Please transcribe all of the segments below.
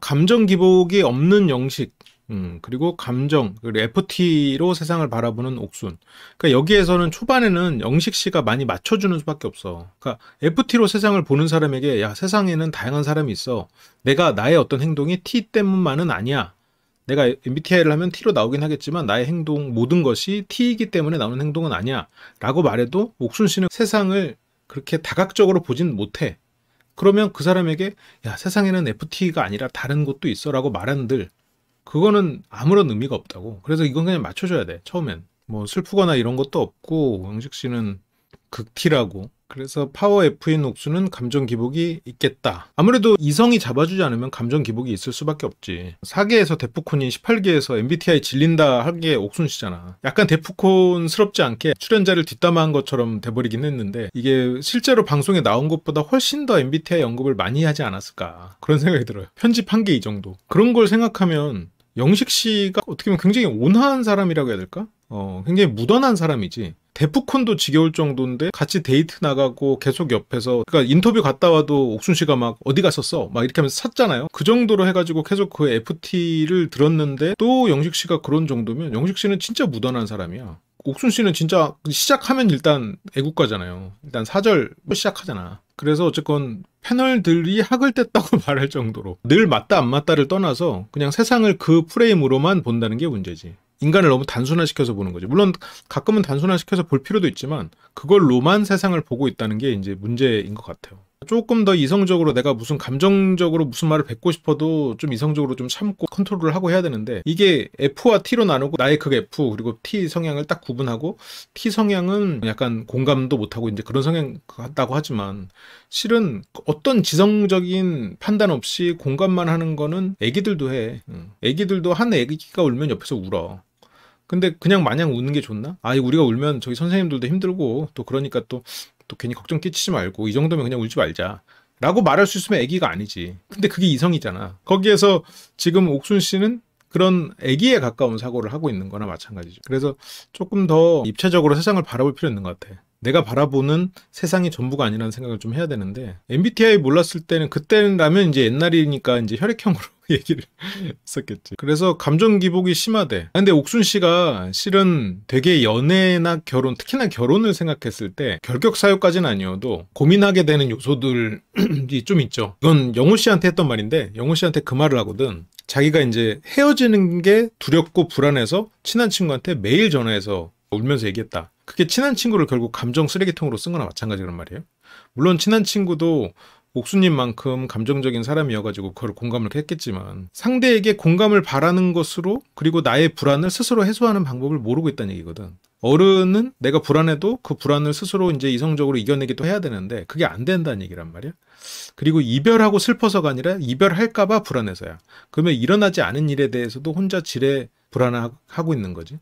감정 기복이 없는 영식 음, 그리고 감정, 그리고 FT로 세상을 바라보는 옥순. 그러니까 여기에서는 초반에는 영식 씨가 많이 맞춰주는 수밖에 없어. 그러니까 FT로 세상을 보는 사람에게 야 세상에는 다양한 사람이 있어. 내가 나의 어떤 행동이 T 때문만은 아니야. 내가 MBTI를 하면 T로 나오긴 하겠지만 나의 행동 모든 것이 T이기 때문에 나오는 행동은 아니야. 라고 말해도 옥순 씨는 세상을 그렇게 다각적으로 보진 못해. 그러면 그 사람에게 야 세상에는 FT가 아니라 다른 곳도 있어라고 말하는들 그거는 아무런 의미가 없다고. 그래서 이건 그냥 맞춰줘야 돼 처음엔. 뭐 슬프거나 이런 것도 없고 영식 씨는 극티라고 그래서 파워 F인 옥수는 감정 기복이 있겠다. 아무래도 이성이 잡아주지 않으면 감정 기복이 있을 수밖에 없지. 4개에서 데프콘이 18개에서 MBTI 질린다 할게 옥순씨잖아 약간 데프콘스럽지 않게 출연자를 뒷담화한 것처럼 돼버리긴 했는데 이게 실제로 방송에 나온 것보다 훨씬 더 MBTI 언급을 많이 하지 않았을까 그런 생각이 들어요. 편집한 게 이 정도. 그런 걸 생각하면 영식 씨가 어떻게 보면 굉장히 온화한 사람이라고 해야 될까? 어, 굉장히 무던한 사람이지. 데프콘도 지겨울 정도인데 같이 데이트 나가고 계속 옆에서 그러니까 인터뷰 갔다 와도 옥순 씨가 막 어디 갔었어 막 이렇게 하면서 샀잖아요 그 정도로 해가지고 계속 그 FT를 들었는데 또 영식 씨가 그런 정도면 영식 씨는 진짜 무던한 사람이야 옥순 씨는 진짜 시작하면 일단 애국가잖아요 일단 사절 뭐 시작하잖아 그래서 어쨌건 패널들이 학을 뗐다고 말할 정도로 늘 맞다 안 맞다를 떠나서 그냥 세상을 그 프레임으로만 본다는 게 문제지 인간을 너무 단순화시켜서 보는 거죠. 물론 가끔은 단순화시켜서 볼 필요도 있지만 그걸로만 세상을 보고 있다는 게 이제 문제인 것 같아요. 조금 더 이성적으로 내가 무슨 감정적으로 무슨 말을 뱉고 싶어도 좀 이성적으로 좀 참고 컨트롤을 하고 해야 되는데 이게 F와 T로 나누고 나의 그 F 그리고 T 성향을 딱 구분하고 T 성향은 약간 공감도 못하고 이제 그런 성향 같다고 하지만 실은 어떤 지성적인 판단 없이 공감만 하는 거는 애기들도 해. 애기들도 한 애기가 울면 옆에서 울어. 근데 그냥 마냥 우는 게 좋나? 아, 우리가 울면 저기 선생님들도 힘들고 또 그러니까 또, 또 괜히 걱정 끼치지 말고 이 정도면 그냥 울지 말자. 라고 말할 수 있으면 애기가 아니지. 근데 그게 이성이잖아. 거기에서 지금 옥순 씨는 그런 애기에 가까운 사고를 하고 있는 거나 마찬가지죠. 그래서 조금 더 입체적으로 세상을 바라볼 필요 있는 것 같아. 내가 바라보는 세상이 전부가 아니라는 생각을 좀 해야 되는데 MBTI 몰랐을 때는 그때라면 이제 옛날이니까 이제 혈액형으로 얘기를 했었겠지. 그래서 감정 기복이 심하대. 아, 근데 옥순 씨가 실은 되게 연애나 결혼, 특히나 결혼을 생각했을 때 결격 사유까지는 아니어도 고민하게 되는 요소들이 좀 있죠. 이건 영호 씨한테 했던 말인데 영호 씨한테 그 말을 하거든. 자기가 이제 헤어지는 게 두렵고 불안해서 친한 친구한테 매일 전화해서 울면서 얘기했다. 그게 친한 친구를 결국 감정 쓰레기통으로 쓴 거나 마찬가지란 말이에요. 물론 친한 친구도 옥수님만큼 감정적인 사람이어가지고 그걸 공감을 했겠지만 상대에게 공감을 바라는 것으로 그리고 나의 불안을 스스로 해소하는 방법을 모르고 있다는 얘기거든. 어른은 내가 불안해도 그 불안을 스스로 이제 이성적으로 이겨내기도 해야 되는데 그게 안 된다는 얘기란 말이야. 그리고 이별하고 슬퍼서가 아니라 이별할까봐 불안해서야. 그러면 일어나지 않은 일에 대해서도 혼자 지레 불안하고 있는 거지.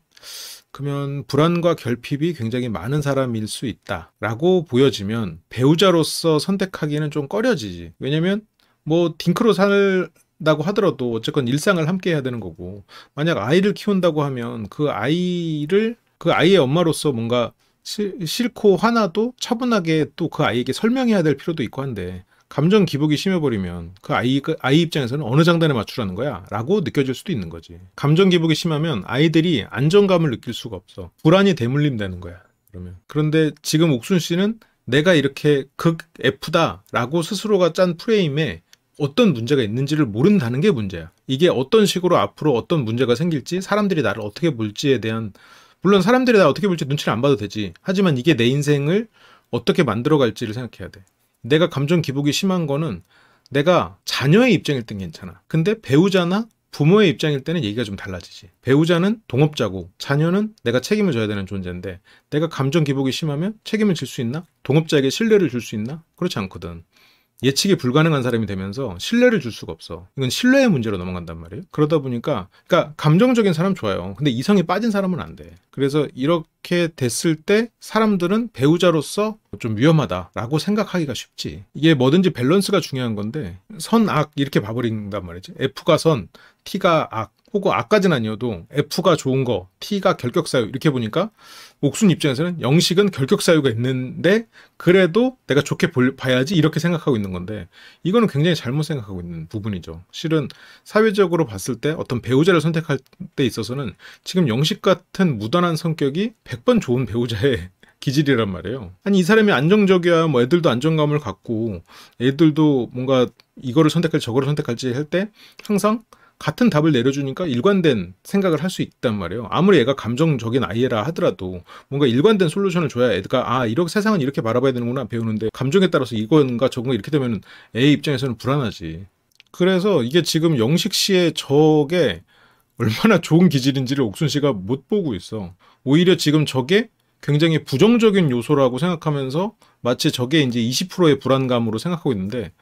그러면 불안과 결핍이 굉장히 많은 사람일 수 있다라고 보여지면 배우자로서 선택하기는 좀 꺼려지지. 왜냐면 뭐 딩크로 살 다고 하더라도 어쨌건 일상을 함께 해야 되는 거고 만약 아이를 키운다고 하면 그 아이를 그 아이의 엄마로서 뭔가 싫고 화나도 차분하게 또 그 아이에게 설명해야 될 필요도 있고 한데 감정 기복이 심해버리면 그 아이, 그 아이 입장에서는 어느 장단에 맞추라는 거야? 라고 느껴질 수도 있는 거지. 감정 기복이 심하면 아이들이 안정감을 느낄 수가 없어. 불안이 대물림되는 거야. 그러면. 그런데 지금 옥순 씨는 내가 이렇게 극 F다 라고 스스로가 짠 프레임에 어떤 문제가 있는지를 모른다는 게 문제야. 이게 어떤 식으로 앞으로 어떤 문제가 생길지 사람들이 나를 어떻게 볼지에 대한 물론 사람들이 나를 어떻게 볼지 눈치를 안 봐도 되지. 하지만 이게 내 인생을 어떻게 만들어 갈지를 생각해야 돼. 내가 감정 기복이 심한 거는 내가 자녀의 입장일 땐 괜찮아. 근데 배우자나 부모의 입장일 때는 얘기가 좀 달라지지. 배우자는 동업자고 자녀는 내가 책임을 져야 되는 존재인데 내가 감정 기복이 심하면 책임을 질 수 있나? 동업자에게 신뢰를 줄 수 있나? 그렇지 않거든. 예측이 불가능한 사람이 되면서 신뢰를 줄 수가 없어. 이건 신뢰의 문제로 넘어간단 말이에요. 그러다 보니까 그러니까 감정적인 사람 좋아요. 근데 이성이 빠진 사람은 안 돼. 그래서 이렇게 이렇게 됐을 때 사람들은 배우자로서 좀 위험하다라고 생각하기가 쉽지. 이게 뭐든지 밸런스가 중요한 건데 선악 이렇게 봐버린단 말이지. F가 선, T가 악. 혹은 악까지는 아니어도 F가 좋은 거, T가 결격사유 이렇게 보니까 옥순 입장에서는 영식은 결격사유가 있는데 그래도 내가 좋게 볼, 봐야지 이렇게 생각하고 있는 건데 이거는 굉장히 잘못 생각하고 있는 부분이죠. 실은 사회적으로 봤을 때 어떤 배우자를 선택할 때 있어서는 지금 영식 같은 무단한 성격이 100번 좋은 배우자의 기질이란 말이에요. 아니 이 사람이 안정적이야 뭐 애들도 안정감을 갖고 애들도 뭔가 이거를 선택할지 저거를 선택할지 할 때 항상 같은 답을 내려주니까 일관된 생각을 할 수 있단 말이에요. 아무리 애가 감정적인 아이라 하더라도 뭔가 일관된 솔루션을 줘야 애가 아 이렇게 세상은 이렇게 바라봐야 되는구나 배우는데 감정에 따라서 이건가 저건가 이렇게 되면 애 입장에서는 불안하지. 그래서 이게 지금 영식 씨의 적에 얼마나 좋은 기질인지를 옥순 씨가 못 보고 있어. 오히려 지금 저게 굉장히 부정적인 요소라고 생각하면서 마치 저게 이제 20%의 불안감으로 생각하고 있는데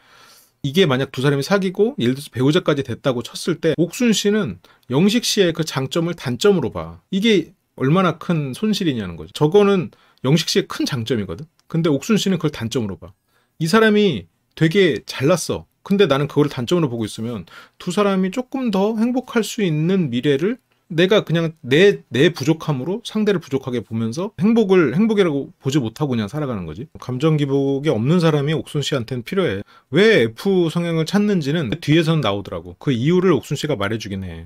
이게 만약 두 사람이 사귀고 예를 들어서 배우자까지 됐다고 쳤을 때 옥순 씨는 영식 씨의 그 장점을 단점으로 봐. 이게 얼마나 큰 손실이냐는 거죠. 저거는 영식 씨의 큰 장점이거든. 근데 옥순 씨는 그걸 단점으로 봐. 이 사람이 되게 잘났어. 근데 나는 그걸 단점으로 보고 있으면 두 사람이 조금 더 행복할 수 있는 미래를 내가 그냥 내, 내 부족함으로 상대를 부족하게 보면서 행복을 행복이라고 보지 못하고 그냥 살아가는 거지. 감정 기복이 없는 사람이 옥순 씨한테는 필요해. 왜 F 성향을 찾는지는 뒤에서는 나오더라고. 그 이유를 옥순 씨가 말해주긴 해.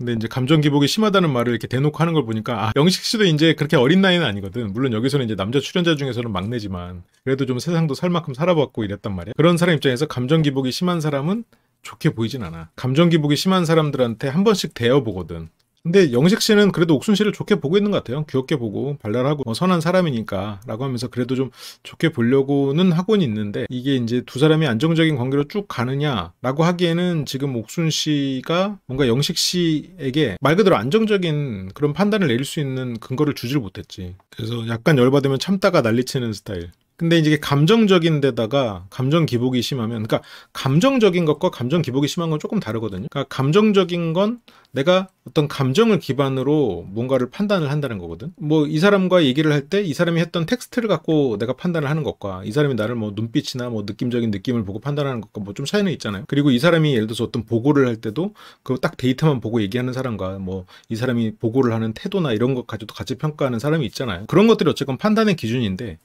근데 이제 감정 기복이 심하다는 말을 이렇게 대놓고 하는 걸 보니까 아, 영식 씨도 이제 그렇게 어린 나이는 아니거든. 물론 여기서는 이제 남자 출연자 중에서는 막내지만 그래도 좀 세상도 살 만큼 살아봤고 이랬단 말이야. 그런 사람 입장에서 감정 기복이 심한 사람은 좋게 보이진 않아. 감정 기복이 심한 사람들한테 한 번씩 대여보거든. 근데 영식 씨는 그래도 옥순 씨를 좋게 보고 있는 것 같아요. 귀엽게 보고 발랄하고 뭐 선한 사람이니까라고 하면서 그래도 좀 좋게 보려고는 하고는 있는데 이게 이제 두 사람이 안정적인 관계로 쭉 가느냐라고 하기에는 지금 옥순 씨가 뭔가 영식 씨에게 말 그대로 안정적인 그런 판단을 내릴 수 있는 근거를 주질 못했지. 그래서 약간 열받으면 참다가 난리치는 스타일. 근데 이제 감정적인 데다가 감정 기복이 심하면 그러니까 감정적인 것과 감정 기복이 심한 건 조금 다르거든요. 그러니까 감정적인 건 내가 어떤 감정을 기반으로 뭔가를 판단을 한다는 거거든. 뭐 이 사람과 얘기를 할 때 이 사람이 했던 텍스트를 갖고 내가 판단을 하는 것과 이 사람이 나를 뭐 눈빛이나 뭐 느낌적인 느낌을 보고 판단하는 것과 뭐 좀 차이는 있잖아요. 그리고 이 사람이 예를 들어서 어떤 보고를 할 때도 그 딱 데이터만 보고 얘기하는 사람과 뭐 이 사람이 보고를 하는 태도나 이런 것까지도 같이 평가하는 사람이 있잖아요. 그런 것들이 어쨌건 판단의 기준인데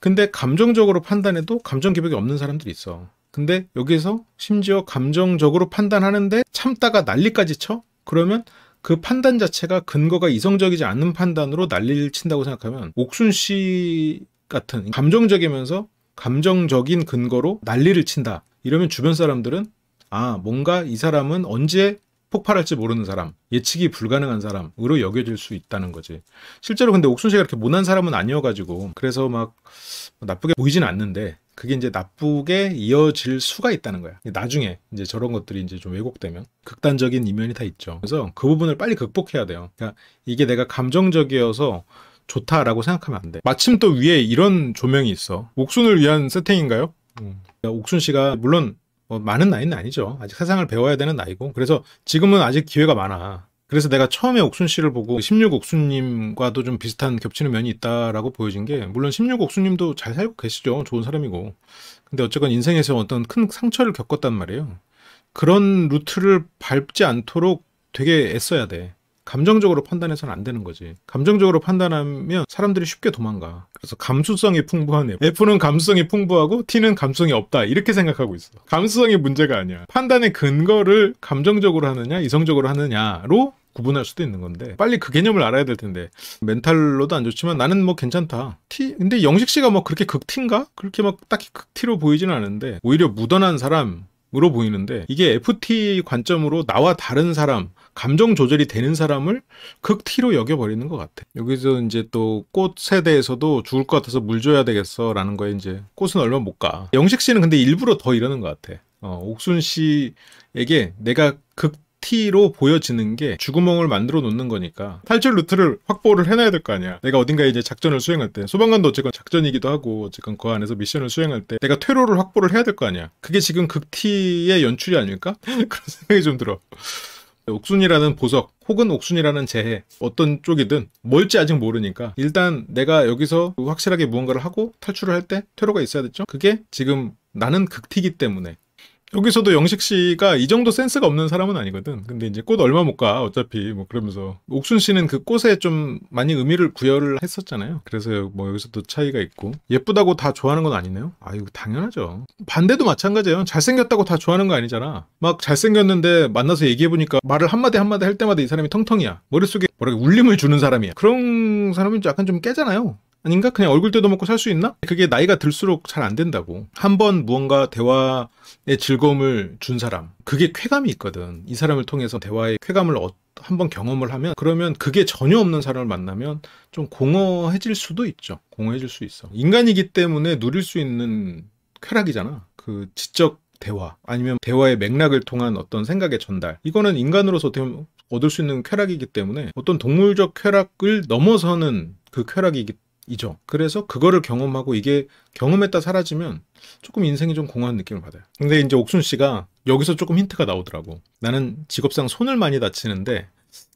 근데 감정적으로 판단해도 감정 기복이 없는 사람들이 있어. 근데 여기서 에 심지어 감정적으로 판단하는데 참다가 난리까지 쳐? 그러면 그 판단 자체가 근거가 이성적이지 않는 판단으로 난리를 친다고 생각하면 옥순 씨 같은 감정적이면서 감정적인 근거로 난리를 친다. 이러면 주변 사람들은 아, 뭔가 이 사람은 언제 폭발할지 모르는 사람, 예측이 불가능한 사람으로 여겨질 수 있다는 거지. 실제로 근데 옥순씨가 이렇게 못난 사람은 아니어가지고 그래서 막 나쁘게 보이진 않는데 그게 이제 나쁘게 이어질 수가 있다는 거야. 나중에 이제 저런 것들이 이제 좀 왜곡되면 극단적인 이면이 다 있죠. 그래서 그 부분을 빨리 극복해야 돼요. 그러니까 이게 내가 감정적이어서 좋다라고 생각하면 안 돼. 마침 또 위에 이런 조명이 있어. 옥순을 위한 세팅인가요? 음. 그러니까 옥순 씨가 물론 뭐 많은 나이는 아니죠. 아직 세상을 배워야 되는 나이고. 그래서 지금은 아직 기회가 많아. 그래서 내가 처음에 옥순 씨를 보고 16옥순님과도 좀 비슷한 겹치는 면이 있다라고 보여진 게 물론 16옥순님도 잘 살고 계시죠. 좋은 사람이고. 근데 어쨌건 인생에서 어떤 큰 상처를 겪었단 말이에요. 그런 루트를 밟지 않도록 되게 애써야 돼. 감정적으로 판단해서는 안 되는 거지. 감정적으로 판단하면 사람들이 쉽게 도망가. 그래서 감수성이 풍부한 F. F는 감수성이 풍부하고 T는 감수성이 없다. 이렇게 생각하고 있어. 감수성이 문제가 아니야. 판단의 근거를 감정적으로 하느냐, 이성적으로 하느냐로 구분할 수도 있는 건데 빨리 그 개념을 알아야 될 텐데 멘탈로도 안 좋지만 나는 뭐 괜찮다 티 근데 영식 씨가 뭐 그렇게 극티인가 그렇게 막 딱히 극티로 보이진 않은데 오히려 무던한 사람 으로 보이는데 이게 FT 관점으로 나와 다른 사람 감정 조절이 되는 사람을 극티로 여겨버리는 것 같아. 여기서 이제 또 꽃에 대해서도 죽을 것 같아서 물 줘야 되겠어라는 거에 이제 꽃은 얼마 못 가. 영식 씨는 근데 일부러 더 이러는 것 같아. 어, 옥순 씨에게 내가 극티로 보여지는 게 주구멍을 만들어 놓는 거니까 탈출 루트를 확보를 해놔야 될 거 아니야 내가 어딘가에 이제 작전을 수행할 때 소방관도 어쨌건 작전이기도 하고 어쨌건 그 안에서 미션을 수행할 때 내가 퇴로를 확보를 해야 될 거 아니야 그게 지금 극티의 연출이 아닐까? 그런 생각이 좀 들어 옥순이라는 보석 혹은 옥순이라는 재해 어떤 쪽이든 뭘지 아직 모르니까 일단 내가 여기서 확실하게 무언가를 하고 탈출을 할 때 퇴로가 있어야 됐죠 그게 지금 나는 극티기 때문에 여기서도 영식 씨가 이 정도 센스가 없는 사람은 아니거든. 근데 이제 꽃 얼마 못 가. 어차피 뭐 그러면서 옥순 씨는 그 꽃에 좀 많이 의미를 구여을 했었잖아요. 그래서 뭐 여기서도 차이가 있고 예쁘다고 다 좋아하는 건 아니네요. 아유 당연하죠. 반대도 마찬가지예요. 잘생겼다고 다 좋아하는 거 아니잖아. 막 잘생겼는데 만나서 얘기해 보니까 말을 한마디 한마디 할 때마다 이 사람이 텅텅이야. 머릿속에 뭐랄까 울림을 주는 사람이야. 그런 사람은 약간 좀 깨잖아요. 아닌가? 그냥 얼굴 때도 먹고살 수 있나? 그게 나이가 들수록 잘 안 된다고. 한 번 무언가 대화의 즐거움을 준 사람. 그게 쾌감이 있거든. 이 사람을 통해서 대화의 쾌감을 한번 경험을 하면 그러면 그게 전혀 없는 사람을 만나면 좀 공허해질 수도 있죠. 공허해질 수 있어. 인간이기 때문에 누릴 수 있는 쾌락이잖아. 그 지적 대화 아니면 대화의 맥락을 통한 어떤 생각의 전달 이거는 인간으로서 어떻 얻을 수 있는 쾌락이기 때문에 어떤 동물적 쾌락을 넘어서는 그 쾌락이기 때문에 이죠. 그래서 그거를 경험하고 이게 경험했다 사라지면 조금 인생이 좀 공허한 느낌을 받아요. 근데 이제 옥순 씨가 여기서 조금 힌트가 나오더라고. 나는 직업상 손을 많이 다치는데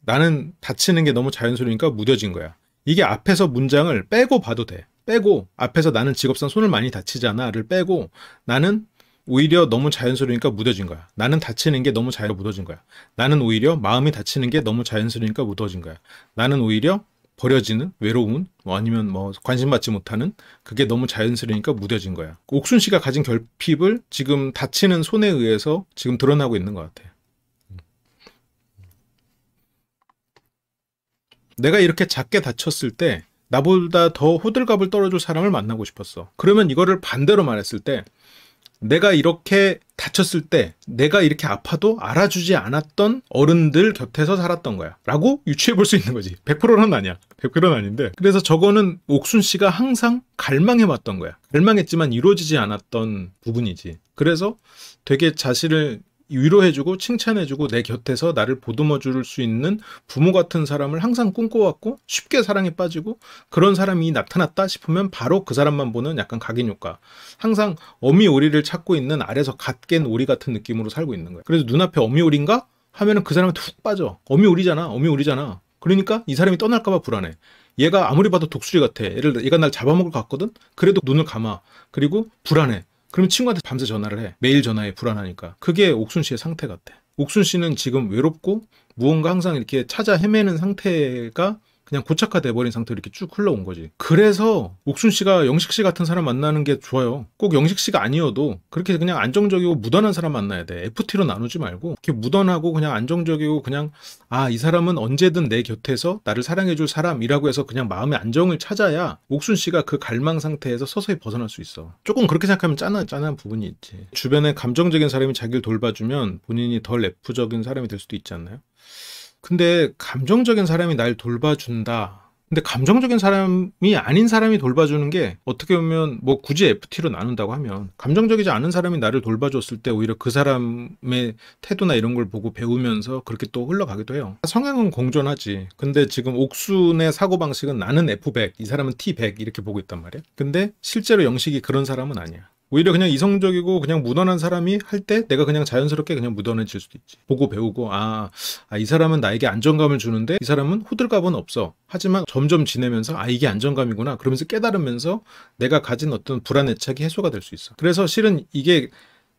나는 다치는 게 너무 자연스러우니까 무뎌진 거야. 이게 앞에서 문장을 빼고 봐도 돼. 빼고 앞에서 나는 직업상 손을 많이 다치잖아를 빼고 나는 오히려 너무 자연스러우니까 무뎌진 거야. 나는 다치는 게 너무 자연 스 무뎌진 거야. 나는 오히려 마음이 다치는 게 너무 자연스러우니까 무뎌진 거야. 나는 오히려 버려지는 외로움뭐 아니면 뭐 관심받지 못하는 그게 너무 자연스러우니까 무뎌진 거야. 옥순 씨가 가진 결핍을 지금 다치는 손에 의해서 지금 드러나고 있는 것같아 내가 이렇게 작게 다쳤을 때 나보다 더 호들갑을 떨어줄 사람을 만나고 싶었어. 그러면 이거를 반대로 말했을 때 내가 이렇게 다쳤을 때 내가 이렇게 아파도 알아주지 않았던 어른들 곁에서 살았던 거야 라고 유추해 볼 수 있는 거지 100%는 아니야 100%는 아닌데 그래서 저거는 옥순 씨가 항상 갈망해 왔던 거야 갈망했지만 이루어지지 않았던 부분이지 그래서 되게 자신을 위로해주고 칭찬해주고 내 곁에서 나를 보듬어 줄 수 있는 부모 같은 사람을 항상 꿈꿔왔고 쉽게 사랑에 빠지고 그런 사람이 나타났다 싶으면 바로 그 사람만 보는 약간 각인 효과. 항상 어미 오리를 찾고 있는 아래서 갓 깬 오리 같은 느낌으로 살고 있는 거예요. 그래서 눈앞에 어미 오리인가? 하면은 그 사람한테 훅 빠져. 어미 오리잖아. 어미 오리잖아. 그러니까 이 사람이 떠날까봐 불안해. 얘가 아무리 봐도 독수리 같아. 얘를, 얘가 날 잡아먹을 것 같거든? 그래도 눈을 감아. 그리고 불안해. 그럼 친구한테 밤새 전화를 해. 매일 전화해. 불안하니까. 그게 옥순 씨의 상태 같아. 옥순 씨는 지금 외롭고 무언가 항상 이렇게 찾아 헤매는 상태가 그냥 고착화돼 버린 상태로 이렇게 쭉 흘러온 거지. 그래서 옥순 씨가 영식 씨 같은 사람 만나는 게 좋아요. 꼭 영식 씨가 아니어도 그렇게 그냥 안정적이고 무던한 사람 만나야 돼. FT로 나누지 말고 이렇게 무던하고 그냥 안정적이고 그냥 아 이 사람은 언제든 내 곁에서 나를 사랑해줄 사람이라고 해서 그냥 마음의 안정을 찾아야 옥순 씨가 그 갈망 상태에서 서서히 벗어날 수 있어. 조금 그렇게 생각하면 짠한 짠한 부분이 있지. 주변에 감정적인 사람이 자기를 돌봐주면 본인이 덜 F적인 사람이 될 수도 있지 않나요? 근데 감정적인 사람이 날 돌봐준다. 근데 감정적인 사람이 아닌 사람이 돌봐주는 게 어떻게 보면 뭐 굳이 FT로 나눈다고 하면 감정적이지 않은 사람이 나를 돌봐줬을 때 오히려 그 사람의 태도나 이런 걸 보고 배우면서 그렇게 또 흘러가기도 해요. 성향은 공존하지. 근데 지금 옥순의 사고방식은 나는 F100, 이 사람은 T100 이렇게 보고 있단 말이야. 근데 실제로 영식이 그런 사람은 아니야. 오히려 그냥 이성적이고 그냥 무던한 사람이 할 때 내가 그냥 자연스럽게 그냥 무던해질 수도 있지. 보고 배우고 아, 아, 이 사람은 나에게 안정감을 주는데 이 사람은 호들갑은 없어. 하지만 점점 지내면서 아 이게 안정감이구나 그러면서 깨달으면서 내가 가진 어떤 불안 애착이 해소가 될 수 있어. 그래서 실은 이게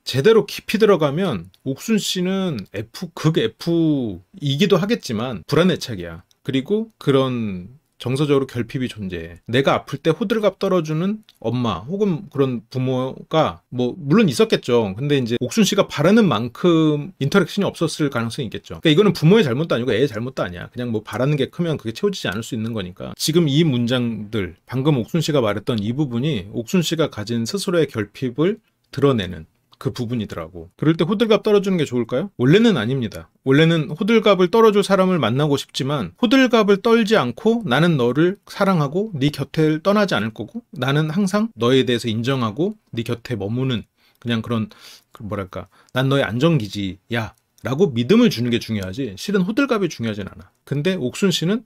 제대로 깊이 들어가면 옥순 씨는 F 극 F이기도 하겠지만 불안 애착이야. 그리고 그런 정서적으로 결핍이 존재해. 내가 아플 때 호들갑 떨어주는 엄마 혹은 그런 부모가 뭐 물론 있었겠죠. 근데 이제 옥순 씨가 바라는 만큼 인터랙션이 없었을 가능성이 있겠죠. 그러니까 이거는 부모의 잘못도 아니고 애의 잘못도 아니야. 그냥 뭐 바라는 게 크면 그게 채워지지 않을 수 있는 거니까. 지금 이 문장들 방금 옥순 씨가 말했던 이 부분이 옥순 씨가 가진 스스로의 결핍을 드러내는 그 부분이더라고. 그럴 때 호들갑 떨어주는 게 좋을까요? 원래는 아닙니다. 원래는 호들갑을 떨어줄 사람을 만나고 싶지만 호들갑을 떨지 않고 나는 너를 사랑하고 네 곁을 떠나지 않을 거고 나는 항상 너에 대해서 인정하고 네 곁에 머무는 그냥 그런 그 뭐랄까 난 너의 안정기지야 라고 믿음을 주는 게 중요하지 실은 호들갑이 중요하진 않아. 근데 옥순 씨는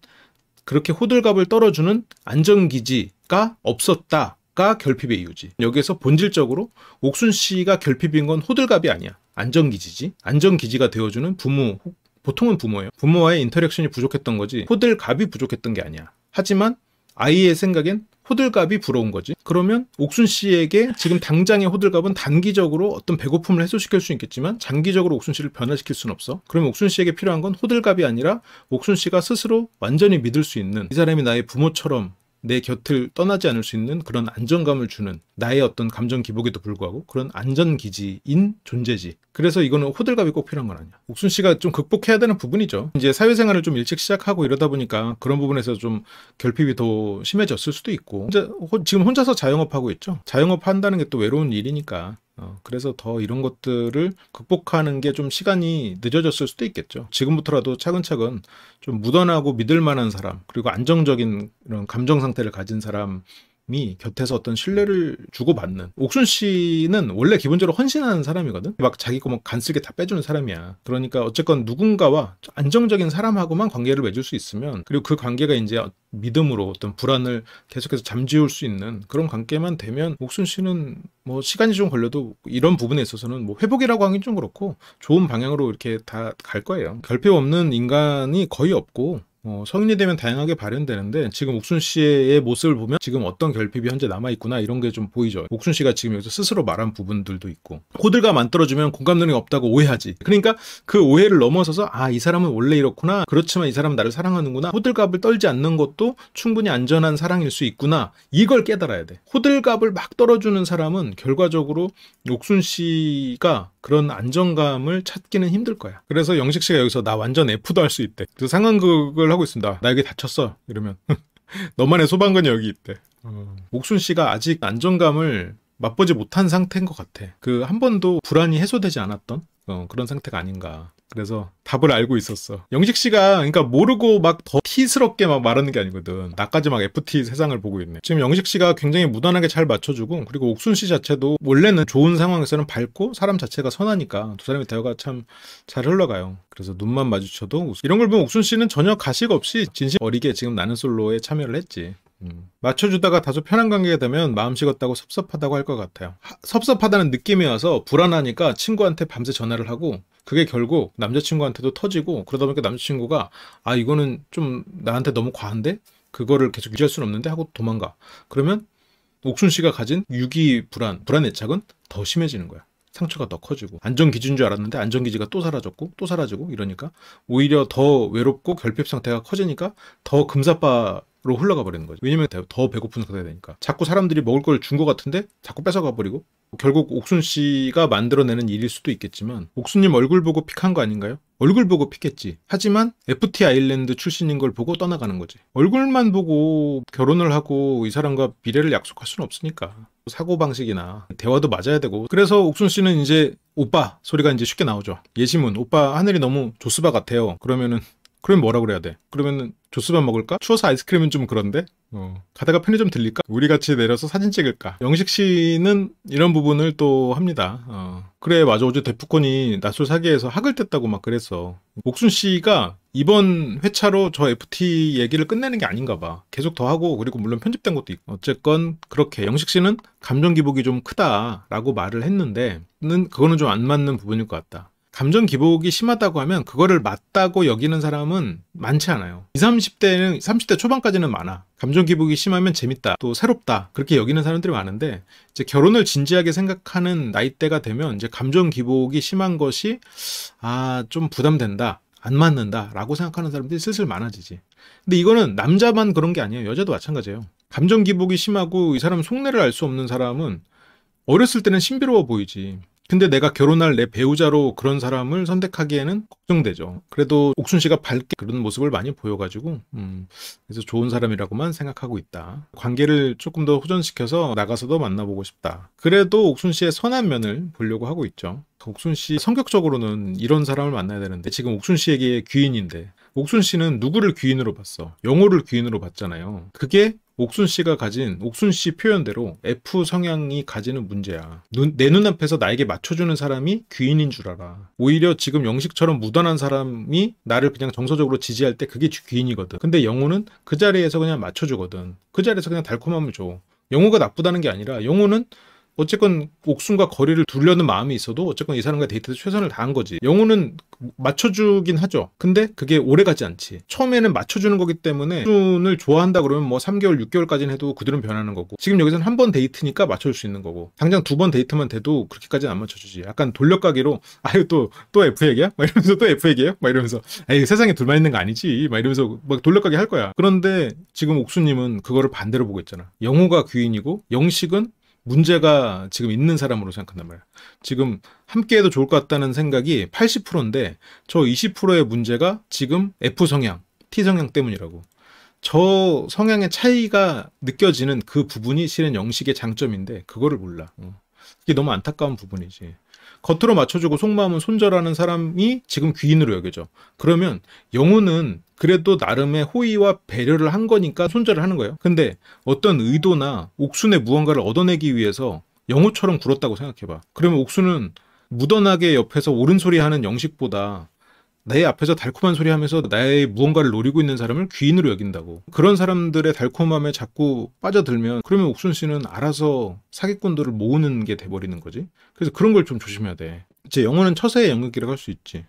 그렇게 호들갑을 떨어주는 안정기지가 없었다 가 결핍의 이유지. 여기에서 본질적으로 옥순 씨가 결핍인 건 호들갑이 아니야. 안전기지지. 안전기지가 되어주는 부모, 보통은 부모예요. 부모와의 인터랙션이 부족했던 거지 호들갑이 부족했던 게 아니야. 하지만 아이의 생각엔 호들갑이 부러운 거지. 그러면 옥순 씨에게 지금 당장의 호들갑은 단기적으로 어떤 배고픔을 해소시킬 수 있겠지만 장기적으로 옥순 씨를 변화시킬 수는 없어. 그러면 옥순 씨에게 필요한 건 호들갑이 아니라 옥순 씨가 스스로 완전히 믿을 수 있는 이 사람이 나의 부모처럼 내 곁을 떠나지 않을 수 있는 그런 안정감을 주는 나의 어떤 감정 기복에도 불구하고 그런 안전기지인 존재지. 그래서 이거는 호들갑이 꼭 필요한 건 아니야. 옥순 씨가 좀 극복해야 되는 부분이죠. 이제 사회생활을 좀 일찍 시작하고 이러다 보니까 그런 부분에서 좀 결핍이 더 심해졌을 수도 있고 혼자, 호, 지금 혼자서 자영업하고 있죠. 자영업 한다는 게 또 외로운 일이니까 어, 그래서 더 이런 것들을 극복하는 게 좀 시간이 늦어졌을 수도 있겠죠. 지금부터라도 차근차근 좀 무던하고 믿을 만한 사람, 그리고 안정적인 이런 감정 상태를 가진 사람 사람이 곁에서 어떤 신뢰를 주고받는 옥순 씨는 원래 기본적으로 헌신하는 사람이거든 막 자기 거막 간쓰게 다 빼주는 사람이야 그러니까 어쨌건 누군가와 안정적인 사람하고만 관계를 맺을 수 있으면 그리고 그 관계가 이제 어, 믿음으로 어떤 불안을 계속해서 잠재울 수 있는 그런 관계만 되면 옥순 씨는 뭐 시간이 좀 걸려도 이런 부분에 있어서는 뭐 회복이라고 하긴 좀 그렇고 좋은 방향으로 이렇게 다 갈 거예요 결핍 없는 인간이 거의 없고 어, 성인이 되면 다양하게 발현되는데 지금 옥순 씨의 모습을 보면 지금 어떤 결핍이 현재 남아있구나 이런 게 좀 보이죠. 옥순 씨가 지금 여기서 스스로 말한 부분들도 있고 코들과 만떨어지면 공감 능력 없다고 오해하지. 그러니까 그 오해를 넘어서서 아 이 사람은 원래 이렇구나 그렇지만 이 사람은 나를 사랑하는구나 호들갑을 떨지 않는 것도 충분히 안전한 사랑일 수 있구나 이걸 깨달아야 돼. 호들갑을 막 떨어주는 사람은 결과적으로 옥순 씨가 그런 안정감을 찾기는 힘들 거야. 그래서 영식 씨가 여기서 나 완전 F도 할 수 있대. 그 상황극을 이걸 하고 있습니다. 나 여기 다쳤어. 이러면 너만의 소방관이 여기 있대. 어. 목순 씨가 아직 안정감을 맛보지 못한 상태인 것 같아. 그 한 번도 불안이 해소되지 않았던 어, 그런 상태가 아닌가. 그래서 답을 알고 있었어. 영식 씨가 그러니까 모르고 막더 티스럽게 막 말하는 게 아니거든. 나까지 막 FT 세상을 보고 있네. 지금 영식 씨가 굉장히 무난하게 잘 맞춰주고 그리고 옥순 씨 자체도 원래는 좋은 상황에서는 밝고 사람 자체가 선하니까 두 사람의 대화가 참 잘 흘러가요. 그래서 눈만 마주쳐도 이런 걸 보면 옥순 씨는 전혀 가식 없이 진심 어리게 지금 나는 솔로에 참여를 했지. 음. 맞춰주다가 다소 편한 관계가 되면 마음 식었다고 섭섭하다고 할 것 같아요. 하, 섭섭하다는 느낌이 와서 불안하니까 친구한테 밤새 전화를 하고 그게 결국 남자친구한테도 터지고 그러다 보니까 남자친구가 아 이거는 좀 나한테 너무 과한데 그거를 계속 유지할 수는 없는데 하고 도망가. 그러면 옥순 씨가 가진 유기 불안, 불안 애착은 더 심해지는 거야. 상처가 더 커지고 안전 기준 줄 알았는데 안전 기지가 또 사라졌고 또 사라지고 이러니까 오히려 더 외롭고 결핍 상태가 커지니까 더 금사빠 로 흘러가 버리는 거죠. 왜냐면 더 배고픈 상태가 되니까. 자꾸 사람들이 먹을 걸 준 것 같은데 자꾸 뺏어가 버리고 결국 옥순 씨가 만들어내는 일일 수도 있겠지만 옥순님 얼굴 보고 픽한 거 아닌가요? 얼굴 보고 픽했지. 하지만 FT 아일랜드 출신인 걸 보고 떠나가는 거지. 얼굴만 보고 결혼을 하고 이 사람과 미래를 약속할 수는 없으니까. 사고방식이나 대화도 맞아야 되고. 그래서 옥순 씨는 이제 오빠 소리가 이제 쉽게 나오죠. 예시문 오빠 하늘이 너무 조스바 같아요. 그러면은 그럼 뭐라 그래야 돼? 그러면은 조수만 먹을까? 추워서 아이스크림은 좀 그런데? 어. 가다가 편의점 들릴까? 우리 같이 내려서 사진 찍을까? 영식 씨는 이런 부분을 또 합니다. 어. 그래 맞아 어제 데프콘이 낯설 사기에서 학을 뗐다고 막 그랬어. 옥순 씨가 이번 회차로 저 FT 얘기를 끝내는 게 아닌가 봐. 계속 더 하고 그리고 물론 편집된 것도 있고 어쨌건 그렇게 영식 씨는 감정 기복이 좀 크다라고 말을 했는데 는 그거는 좀 안 맞는 부분일 것 같다. 감정 기복이 심하다고 하면 그거를 맞다고 여기는 사람은 많지 않아요. 20, 30대는 30대 초반까지는 많아. 감정 기복이 심하면 재밌다. 또 새롭다. 그렇게 여기는 사람들이 많은데 이제 결혼을 진지하게 생각하는 나이대가 되면 이제 감정 기복이 심한 것이 아, 좀 부담된다. 안 맞는다라고 생각하는 사람들이 슬슬 많아지지. 근데 이거는 남자만 그런 게 아니에요. 여자도 마찬가지예요. 감정 기복이 심하고 이 사람 속내를 알 수 없는 사람은 어렸을 때는 신비로워 보이지. 근데 내가 결혼할 내 배우자로 그런 사람을 선택하기에는 걱정되죠. 그래도 옥순 씨가 밝게 그런 모습을 많이 보여가지고 음, 그래서 좋은 사람이라고만 생각하고 있다. 관계를 조금 더 호전시켜서 나가서도 만나보고 싶다. 그래도 옥순 씨의 선한 면을 보려고 하고 있죠. 옥순 씨 성격적으로는 이런 사람을 만나야 되는데 지금 옥순 씨에게 귀인인데 옥순 씨는 누구를 귀인으로 봤어? 영호를 귀인으로 봤잖아요. 그게 옥순 씨가 가진 옥순 씨 표현대로 F 성향이 가지는 문제야. 눈, 내 눈앞에서 나에게 맞춰주는 사람이 귀인인 줄 알아. 오히려 지금 영식처럼 무던한 사람이 나를 그냥 정서적으로 지지할 때 그게 귀인이거든. 근데 영호는 그 자리에서 그냥 맞춰주거든. 그 자리에서 그냥 달콤함을 줘. 영호가 나쁘다는 게 아니라 영호는 어쨌건 옥순과 거리를 두려는 마음이 있어도 어쨌건 이 사람과 데이트도 최선을 다한 거지. 영호는 맞춰주긴 하죠. 근데 그게 오래 가지 않지. 처음에는 맞춰주는 거기 때문에 옥순을 좋아한다 그러면 뭐 3개월, 6개월까지는 해도 그들은 변하는 거고 지금 여기서는 한 번 데이트니까 맞춰줄 수 있는 거고 당장 두 번 데이트만 돼도 그렇게까지는 안 맞춰주지. 약간 돌려가기로 아유 또 또 F 얘기야? 막 이러면서 또 F 얘기예요? 막 이러면서 에이 세상에 둘만 있는 거 아니지? 막 이러면서 막 돌려가기 할 거야. 그런데 지금 옥수님은 그거를 반대로 보고 있잖아. 영호가 귀인이고 영식은 문제가 지금 있는 사람으로 생각한단 말이야. 지금 함께 해도 좋을 것 같다는 생각이 80%인데 저 20%의 문제가 지금 F 성향, T 성향 때문이라고. 저 성향의 차이가 느껴지는 그 부분이 실은 영식의 장점인데 그거를 몰라. 그게 어. 너무 안타까운 부분이지. 겉으로 맞춰주고 속마음은 손절하는 사람이 지금 귀인으로 여겨져. 그러면 영혼은 그래도 나름의 호의와 배려를 한 거니까 손절을 하는 거예요. 근데 어떤 의도나 옥순의 무언가를 얻어내기 위해서 영호처럼 굴었다고 생각해봐. 그러면 옥순은 무던하게 옆에서 옳은 소리 하는 영식보다 내 앞에서 달콤한 소리 하면서 나의 무언가를 노리고 있는 사람을 귀인으로 여긴다고. 그런 사람들의 달콤함에 자꾸 빠져들면 그러면 옥순 씨는 알아서 사기꾼들을 모으는 게 돼버리는 거지. 그래서 그런 걸 좀 조심해야 돼. 제 영어는 처세의 연극기라고할 수 있지.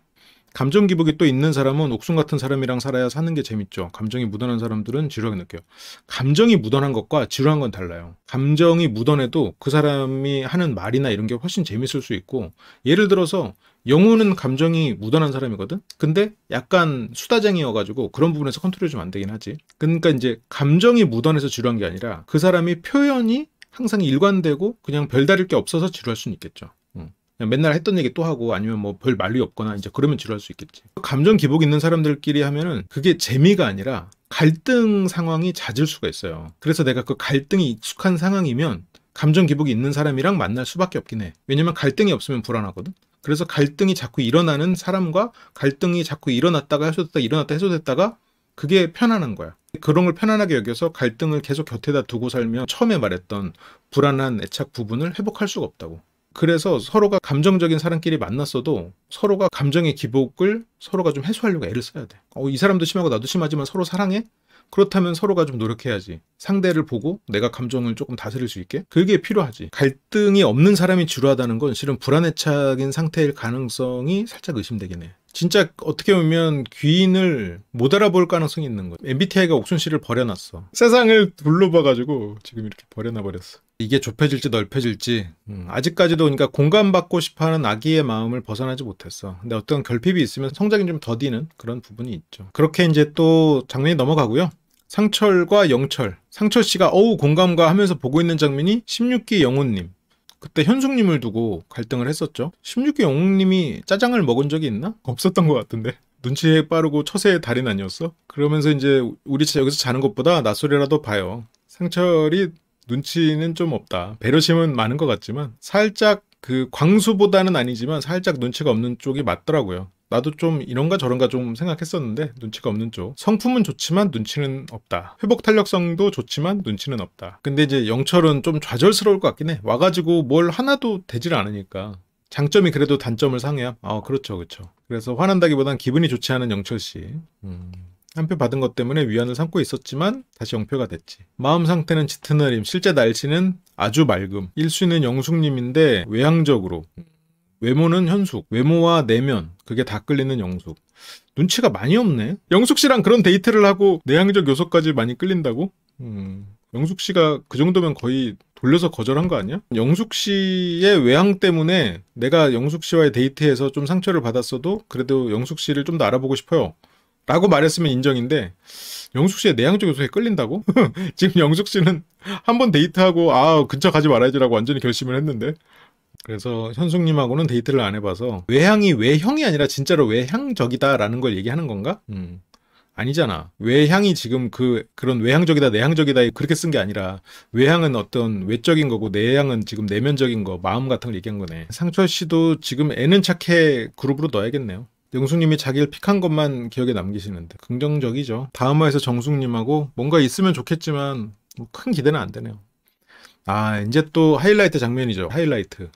감정 기복이 또 있는 사람은 옥순 같은 사람이랑 살아야 사는 게 재밌죠. 감정이 묻어난 사람들은 지루하게 느껴요. 감정이 묻어난 것과 지루한 건 달라요. 감정이 묻어내도 그 사람이 하는 말이나 이런 게 훨씬 재밌을 수 있고 예를 들어서 영호는 감정이 묻어난 사람이거든. 근데 약간 수다쟁이여가지고 그런 부분에서 컨트롤이 좀 안 되긴 하지. 그러니까 이제 감정이 묻어내서 지루한 게 아니라 그 사람이 표현이 항상 일관되고 그냥 별다를 게 없어서 지루할 수는 있겠죠. 음. 맨날 했던 얘기 또 하고 아니면 뭐 별 말이 없거나 이제 그러면 지루할 수 있겠지. 감정 기복 있는 사람들끼리 하면은 그게 재미가 아니라 갈등 상황이 잦을 수가 있어요. 그래서 내가 그 갈등이 익숙한 상황이면 감정 기복이 있는 사람이랑 만날 수밖에 없긴 해. 왜냐면 갈등이 없으면 불안하거든. 그래서 갈등이 자꾸 일어나는 사람과 갈등이 자꾸 일어났다가 해소됐다 일어났다 해소됐다가 그게 편안한 거야. 그런 걸 편안하게 여겨서 갈등을 계속 곁에다 두고 살면 처음에 말했던 불안한 애착 부분을 회복할 수가 없다고. 그래서 서로가 감정적인 사람끼리 만났어도 서로가 감정의 기복을 서로가 좀 해소하려고 애를 써야 돼. 어, 이 사람도 심하고 나도 심하지만 서로 사랑해? 그렇다면 서로가 좀 노력해야지. 상대를 보고 내가 감정을 조금 다스릴 수 있게 그게 필요하지. 갈등이 없는 사람이 지루하다는 건 실은 불안에 착인 상태일 가능성이 살짝 의심되긴 해. 진짜 어떻게 보면 귀인을 못 알아볼 가능성이 있는 거예요. MBTI가 옥순 씨를 버려놨어. 세상을 둘러봐가지고 지금 이렇게 버려놔버렸어. 이게 좁혀질지 넓혀질지 음, 아직까지도 그러니까 공감받고 싶어하는 아기의 마음을 벗어나지 못했어. 근데 어떤 결핍이 있으면 성장이 좀 더디는 그런 부분이 있죠. 그렇게 이제 또 장면이 넘어가고요. 상철과 영철, 상철 씨가 어우 공감과 하면서 보고 있는 장면이 16기 영호님, 그때 현숙님을 두고 갈등을 했었죠. 16기 영웅님이 짜장을 먹은 적이 있나? 없었던 것 같은데. 눈치에 빠르고 처세의 달인 아니었어? 그러면서 이제 우리 여기서 자는 것보다 낮소리라도 봐요. 상철이 눈치는 좀 없다. 배려심은 많은 것 같지만 살짝 그 광수보다는 아니지만 살짝 눈치가 없는 쪽이 맞더라고요. 나도 좀 이런가 저런가 좀 생각했었는데 눈치가 없는 쪽 성품은 좋지만 눈치는 없다 회복 탄력성도 좋지만 눈치는 없다 근데 이제 영철은 좀 좌절스러울 것 같긴 해 와가지고 뭘 하나도 되질 않으니까 장점이 그래도 단점을 상해야 아 그렇죠 그렇죠 그래서 화난다기보단 기분이 좋지 않은 영철씨 음. 한 표 받은 것 때문에 위안을 삼고 있었지만 다시 영표가 됐지. 마음 상태는 짙은 흐림, 실제 날씨는 아주 맑음. 일수는 영숙님인데 외향적으로 외모는 현숙, 외모와 내면 그게 다 끌리는 영숙. 눈치가 많이 없네. 영숙 씨랑 그런 데이트를 하고 내향적 요소까지 많이 끌린다고? 음. 영숙 씨가 그 정도면 거의 돌려서 거절한 거 아니야? 영숙 씨의 외향 때문에 내가 영숙 씨와의 데이트에서 좀 상처를 받았어도 그래도 영숙 씨를 좀 더 알아보고 싶어요. 라고 말했으면 인정인데 영숙 씨의 내향적 요소에 끌린다고? 지금 영숙 씨는 한번 데이트하고 아 근처 가지 말아야지라고 완전히 결심을 했는데 그래서 현숙님하고는 데이트를 안 해봐서 외향이 외형이 아니라 진짜로 외향적이다라는 걸 얘기하는 건가? 음. 아니잖아. 외향이 지금 그 그런 외향적이다 내향적이다 그렇게 쓴 게 아니라 외향은 어떤 외적인 거고 내향은 지금 내면적인 거 마음 같은 걸 얘기한 거네. 상철 씨도 지금 애는 착해 그룹으로 넣어야겠네요. 영숙님이 자기를 픽한 것만 기억에 남기시는데 긍정적이죠. 다음 화에서 정숙님하고 뭔가 있으면 좋겠지만 뭐 큰 기대는 안 되네요. 아 이제 또 하이라이트 장면이죠. 하이라이트.